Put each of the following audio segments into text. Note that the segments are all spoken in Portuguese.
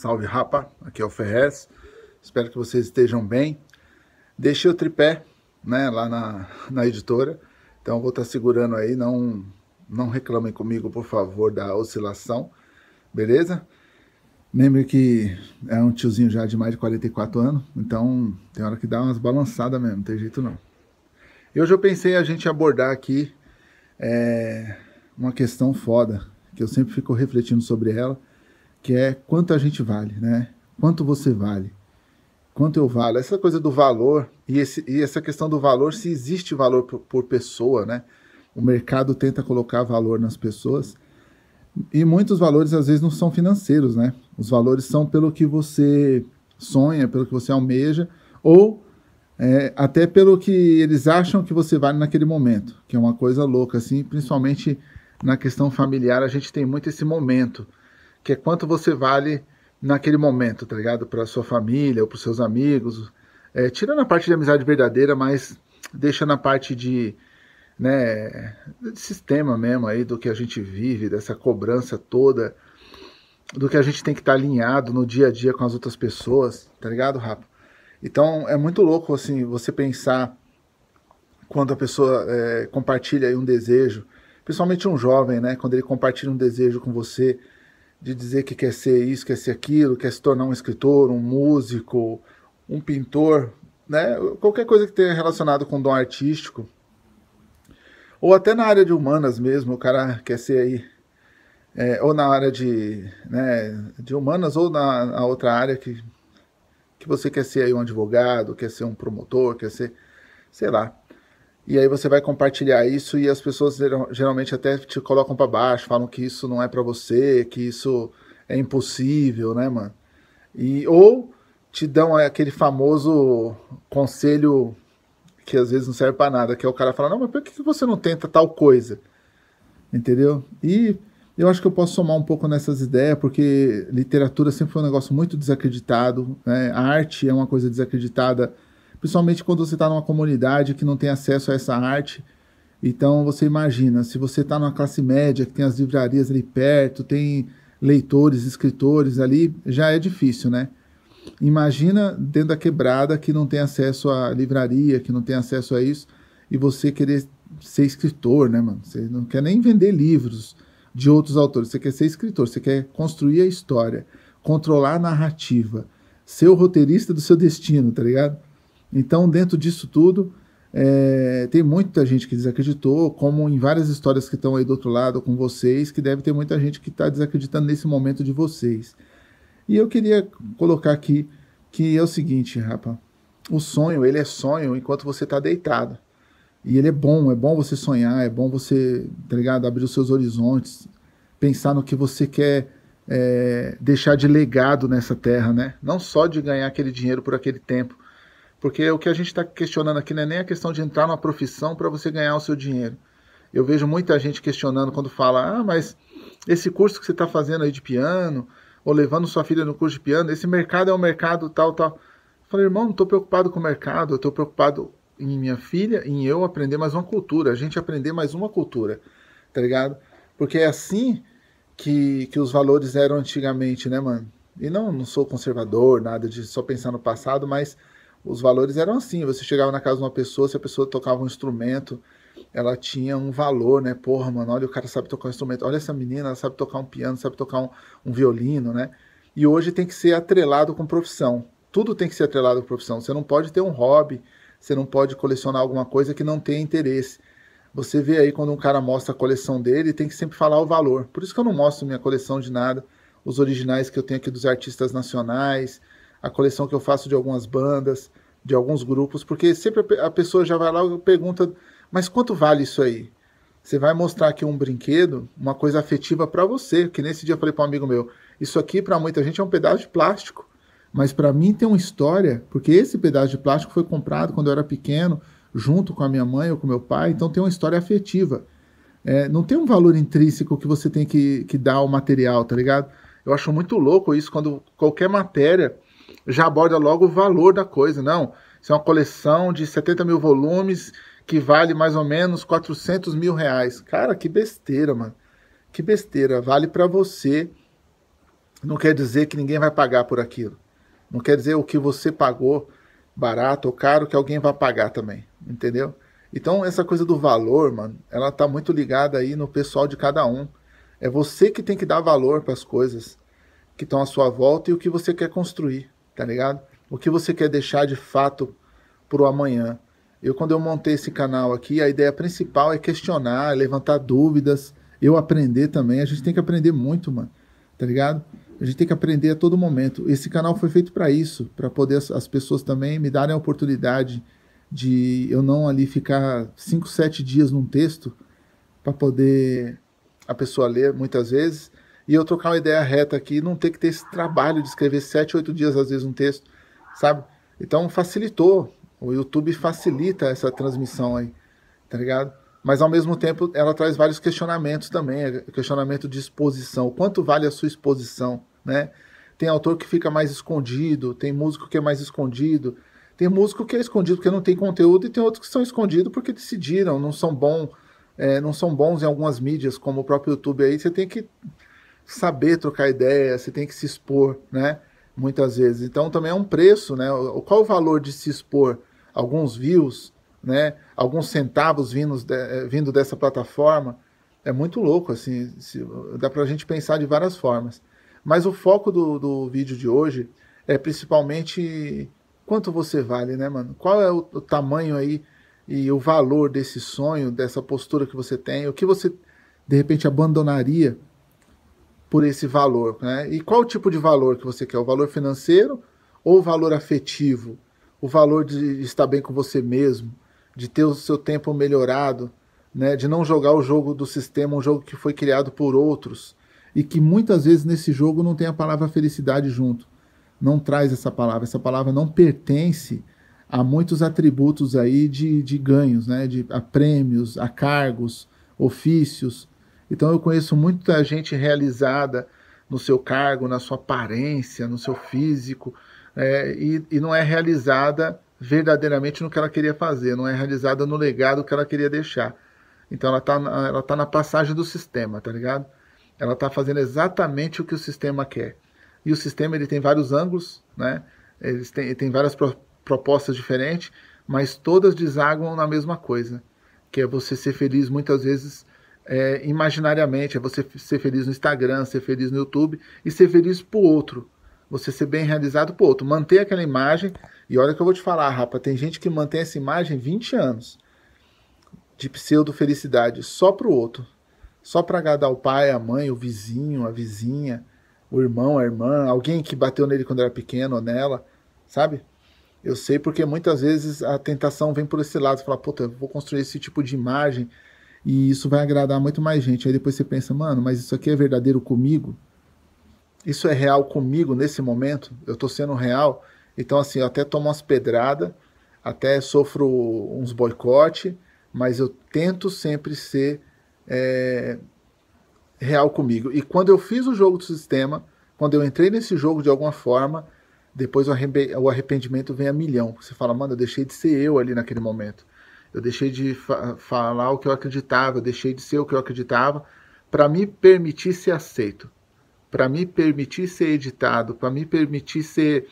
Salve Rapa, aqui é o Ferrez, espero que vocês estejam bem. Deixei o tripé né, lá na, na editora, então vou estar tá segurando aí, não, não reclamem comigo, por favor, da oscilação, beleza? Lembre que é um tiozinho já de mais de 44 anos, então tem hora que dá umas balançadas mesmo, não tem jeito não. E hoje eu pensei a gente abordar aqui é, uma questão foda, que eu sempre fico refletindo sobre ela, que é quanto a gente vale, né? Quanto você vale? Quanto eu valo? Essa coisa do valor e, esse, e essa questão do valor, se existe valor por, por pessoa, né? O mercado tenta colocar valor nas pessoas e muitos valores às vezes não são financeiros, né? Os valores são pelo que você sonha, pelo que você almeja ou é, até pelo que eles acham que você vale naquele momento, que é uma coisa louca, assim, principalmente na questão familiar, a gente tem muito esse momento que é quanto você vale naquele momento, tá ligado? Para sua família ou para seus amigos. É, tirando a parte de amizade verdadeira, mas deixando a parte de, né, de sistema mesmo aí, do que a gente vive, dessa cobrança toda, do que a gente tem que estar tá alinhado no dia a dia com as outras pessoas, tá ligado, Rafa? Então é muito louco, assim, você pensar quando a pessoa é, compartilha um desejo, principalmente um jovem, né, quando ele compartilha um desejo com você, de dizer que quer ser isso, quer ser aquilo, quer se tornar um escritor, um músico, um pintor, né? Qualquer coisa que tenha relacionado com dom artístico. Ou até na área de humanas mesmo, o cara quer ser aí. É, ou na área de, né, de humanas, ou na, na outra área que, que você quer ser aí um advogado, quer ser um promotor, quer ser, sei lá. E aí você vai compartilhar isso e as pessoas geralmente até te colocam para baixo, falam que isso não é para você, que isso é impossível, né, mano? E ou te dão aquele famoso conselho que às vezes não serve para nada, que é o cara falar: "Não, mas por que você não tenta tal coisa?" Entendeu? E eu acho que eu posso somar um pouco nessas ideias, porque literatura sempre foi um negócio muito desacreditado, né? A arte é uma coisa desacreditada principalmente quando você está numa comunidade que não tem acesso a essa arte. Então você imagina, se você está numa classe média, que tem as livrarias ali perto, tem leitores, escritores ali, já é difícil, né? Imagina dentro da quebrada que não tem acesso à livraria, que não tem acesso a isso, e você querer ser escritor, né, mano? Você não quer nem vender livros de outros autores, você quer ser escritor, você quer construir a história, controlar a narrativa, ser o roteirista do seu destino, tá ligado? Então, dentro disso tudo, é, tem muita gente que desacreditou, como em várias histórias que estão aí do outro lado com vocês, que deve ter muita gente que está desacreditando nesse momento de vocês. E eu queria colocar aqui que é o seguinte, rapaz. O sonho, ele é sonho enquanto você está deitado. E ele é bom, é bom você sonhar, é bom você, tá ligado? Abrir os seus horizontes, pensar no que você quer é, deixar de legado nessa terra, né? Não só de ganhar aquele dinheiro por aquele tempo, porque o que a gente está questionando aqui não é nem a questão de entrar numa profissão para você ganhar o seu dinheiro. Eu vejo muita gente questionando quando fala: ah, mas esse curso que você está fazendo aí de piano, ou levando sua filha no curso de piano, esse mercado é um mercado tal, tal. Eu falei, irmão, não estou preocupado com o mercado, eu estou preocupado em minha filha, em eu aprender mais uma cultura, a gente aprender mais uma cultura, tá ligado? Porque é assim que, que os valores eram antigamente, né, mano? E não, não sou conservador, nada de só pensar no passado, mas os valores eram assim. Você chegava na casa de uma pessoa, se a pessoa tocava um instrumento, ela tinha um valor, né? Porra, mano, olha, o cara sabe tocar um instrumento. Olha essa menina, ela sabe tocar um piano, sabe tocar um, um violino, né? E hoje tem que ser atrelado com profissão. Tudo tem que ser atrelado com profissão. Você não pode ter um hobby, você não pode colecionar alguma coisa que não tenha interesse. Você vê aí quando um cara mostra a coleção dele, tem que sempre falar o valor. Por isso que eu não mostro minha coleção de nada, os originais que eu tenho aqui dos artistas nacionais, a coleção que eu faço de algumas bandas, de alguns grupos, porque sempre a pessoa já vai lá e pergunta: mas quanto vale isso aí? Você vai mostrar aqui um brinquedo, uma coisa afetiva para você, que nesse dia eu falei para um amigo meu: isso aqui para muita gente é um pedaço de plástico, mas para mim tem uma história, porque esse pedaço de plástico foi comprado quando eu era pequeno, junto com a minha mãe ou com meu pai, então tem uma história afetiva. É, não tem um valor intrínseco que você tem que, que dar ao material, tá ligado? Eu acho muito louco isso quando qualquer matéria já aborda logo o valor da coisa. Não, isso é uma coleção de 70 mil volumes que vale mais ou menos 400 mil reais. Cara, que besteira, mano. Que besteira. Vale para você. Não quer dizer que ninguém vai pagar por aquilo. Não quer dizer o que você pagou barato ou caro que alguém vai pagar também, entendeu? Então essa coisa do valor, mano, ela tá muito ligada aí no pessoal de cada um. É você que tem que dar valor para as coisas que estão à sua volta e o que você quer construir tá ligado? O que você quer deixar de fato pro amanhã. Eu, quando eu montei esse canal aqui, a ideia principal é questionar, é levantar dúvidas, eu aprender também. A gente tem que aprender muito, mano, tá ligado? A gente tem que aprender a todo momento. Esse canal foi feito para isso, para poder as, as, pessoas também me darem a oportunidade de eu não ali ficar 5, 7 dias num texto para poder a pessoa ler muitas vezes e eu trocar uma ideia reta aqui não ter que ter esse trabalho de escrever sete, oito dias, às vezes, um texto, sabe? Então facilitou. O YouTube facilita essa transmissão aí, tá ligado? Mas ao mesmo tempo ela traz vários questionamentos também, é questionamento de exposição. Quanto vale a sua exposição, né? Tem autor que fica mais escondido, tem músico que é mais escondido, tem músico que é escondido porque não tem conteúdo e tem outros que são escondidos porque decidiram, não são bom, é, não são bons em algumas mídias como o próprio YouTube aí. Você tem que saber trocar ideia, você tem que se expor, né? Muitas vezes. Então também é um preço, né? Qual o valor de se expor? Alguns views, né? Alguns centavos vindos de, eh, vindo dessa plataforma. É muito louco, assim. Se, dá pra gente pensar de várias formas. Mas o foco do, do vídeo de hoje é principalmente quanto você vale, né, mano? Qual é o, o tamanho aí e o valor desse sonho, dessa postura que você tem? O que você, de repente, abandonaria por esse valor, né? E qual tipo de valor que você quer? O valor financeiro ou o valor afetivo? O valor de estar bem com você mesmo, de ter o seu tempo melhorado, né? De não jogar o jogo do sistema, um jogo que foi criado por outros e que muitas vezes nesse jogo não tem a palavra felicidade junto. Não traz essa palavra. Essa palavra não pertence a muitos atributos aí de, de ganhos, né? De a prêmios, a cargos, ofícios então eu conheço muita gente realizada no seu cargo, na sua aparência, no seu físico, é, e, e não é realizada verdadeiramente no que ela queria fazer, não é realizada no legado que ela queria deixar. Então ela está ela tá na passagem do sistema, tá ligado? Ela está fazendo exatamente o que o sistema quer. E o sistema ele tem vários ângulos, né? Ele tem, ele tem várias pro, propostas diferentes, mas todas desaguam na mesma coisa, que é você ser feliz muitas vezes é, imaginariamente, é você ser feliz no Instagram, ser feliz no YouTube e ser feliz pro outro. Você ser bem realizado pro outro. Manter aquela imagem. E olha que eu vou te falar, rapaz, tem gente que mantém essa imagem 20 anos de pseudo-felicidade só pro outro. Só para agradar o pai, a mãe, o vizinho, a vizinha, o irmão, a irmã, alguém que bateu nele quando era pequeno ou nela, sabe? Eu sei porque muitas vezes a tentação vem por esse lado, falar, puta, eu vou construir esse tipo de imagem e isso vai agradar muito mais gente. Aí depois você pensa, mano, mas isso aqui é verdadeiro comigo? Isso é real comigo nesse momento? Eu tô sendo real? Então, assim, eu até tomo umas pedradas, até sofro uns boicote, mas eu tento sempre ser é, real comigo. E quando eu fiz o jogo do sistema, quando eu entrei nesse jogo de alguma forma, depois o arrependimento vem a milhão. Você fala, mano, eu deixei de ser eu ali naquele momento eu deixei de fa falar o que eu acreditava, eu deixei de ser o que eu acreditava, para me permitir ser aceito, para me permitir ser editado, para me permitir ser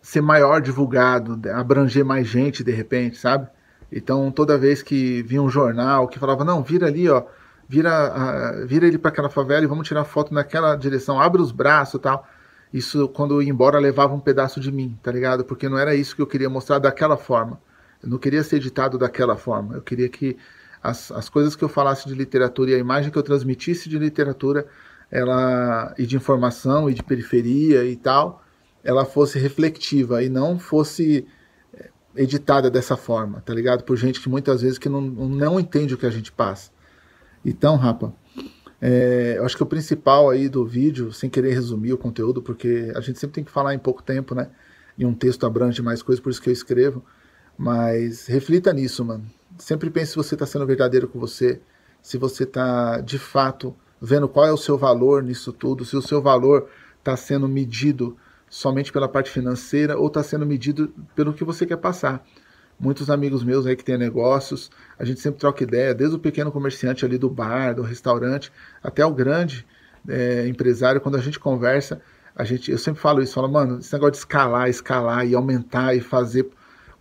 ser maior divulgado, né, abranger mais gente de repente, sabe? Então toda vez que vinha um jornal que falava não, vira ali, ó, vira, vira ele para aquela favela e vamos tirar foto naquela direção, abre os braços, tal. Isso quando eu ia embora levava um pedaço de mim, tá ligado? Porque não era isso que eu queria mostrar daquela forma. Eu não queria ser editado daquela forma. Eu queria que as, as coisas que eu falasse de literatura e a imagem que eu transmitisse de literatura ela e de informação e de periferia e tal, ela fosse reflexiva e não fosse eh, editada dessa forma, tá ligado? Por gente que muitas vezes que não, não entende o que a gente passa. Então, rapa, é, eu acho que o principal aí do vídeo, sem querer resumir o conteúdo, porque a gente sempre tem que falar em pouco tempo, né? E um texto abrange mais coisas, por isso que eu escrevo. Mas reflita nisso, mano. Sempre pense se você está sendo verdadeiro com você, se você está de fato vendo qual é o seu valor nisso tudo, se o seu valor está sendo medido somente pela parte financeira ou está sendo medido pelo que você quer passar. Muitos amigos meus aí que têm negócios, a gente sempre troca ideia, desde o pequeno comerciante ali do bar, do restaurante, até o grande é, empresário. Quando a gente conversa, a gente, eu sempre falo isso, falo, mano, esse negócio de escalar, escalar e aumentar e fazer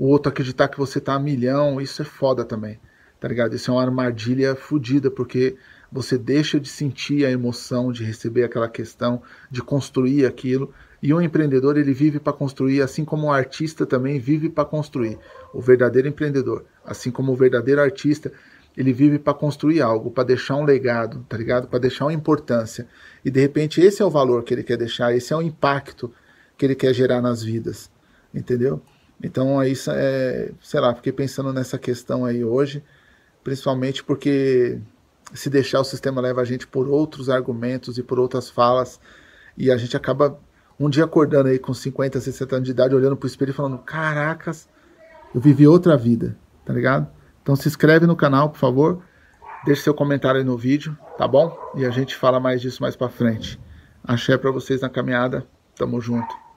o outro acreditar que você tá a milhão, isso é foda também, tá ligado? Isso é uma armadilha fodida, porque você deixa de sentir a emoção de receber aquela questão, de construir aquilo. E um empreendedor, ele vive para construir, assim como um artista também vive para construir. O verdadeiro empreendedor, assim como o verdadeiro artista, ele vive para construir algo, para deixar um legado, tá ligado? Para deixar uma importância. E de repente esse é o valor que ele quer deixar, esse é o impacto que ele quer gerar nas vidas, entendeu? Então aí é, sei lá, fiquei pensando nessa questão aí hoje, principalmente porque se deixar o sistema leva a gente por outros argumentos e por outras falas e a gente acaba um dia acordando aí com 50, 60 anos de idade, olhando pro espelho e falando: "Caracas, eu vivi outra vida", tá ligado? Então se inscreve no canal, por favor. Deixe seu comentário aí no vídeo, tá bom? E a gente fala mais disso mais para frente. Axé para vocês na caminhada. Tamo junto.